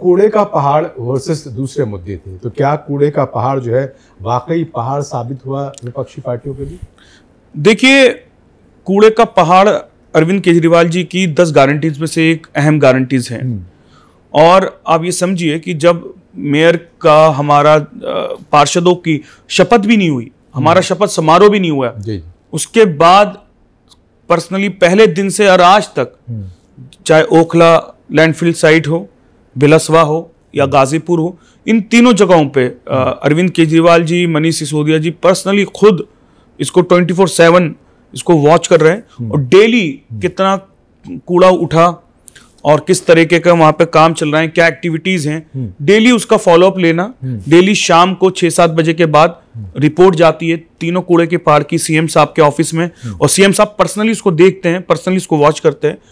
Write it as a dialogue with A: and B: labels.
A: कूड़े का पहाड़ वर्सेस दूसरे मुद्दे थे तो क्या कूड़े का पहाड़ जो है वाकई पहाड़ साबित हुआ विपक्षी पार्टियों के लिए देखिए कूड़े का पहाड़ अरविंद केजरीवाल जी की दस गारंटीज में से एक अहम गारंटीज है हम्म। और आप ये समझिए कि जब मेयर का हमारा पार्षदों की शपथ भी नहीं हुई हमारा हम्म। शपथ समारोह भी नहीं हुआ उसके बाद पर्सनली पहले दिन से और आज तक हम्म। चाहे ओखला लैंडफिल साइट हो बिलसवा हो या गाजीपुर हो इन तीनों जगहों पे अरविंद केजरीवाल जी मनीष सिसोदिया जी पर्सनली खुद इसको ट्वेंटी फोर सेवन इसको वॉच कर रहे हैं हम्म। और डेली हम्म। कितना कूड़ा उठा और किस तरीके का वहाँ पे काम चल रहा है क्या एक्टिविटीज़ हैं डेली हम्म। उसका फॉलोअप लेना डेली शाम को छः सात बजे के बाद रिपोर्ट जाती है तीनों कूड़े के पार की सीएम साहब के ऑफिस में और सीएम साहब पर्सनली उसको देखते हैं पर्सनली उसको वॉच करते हैं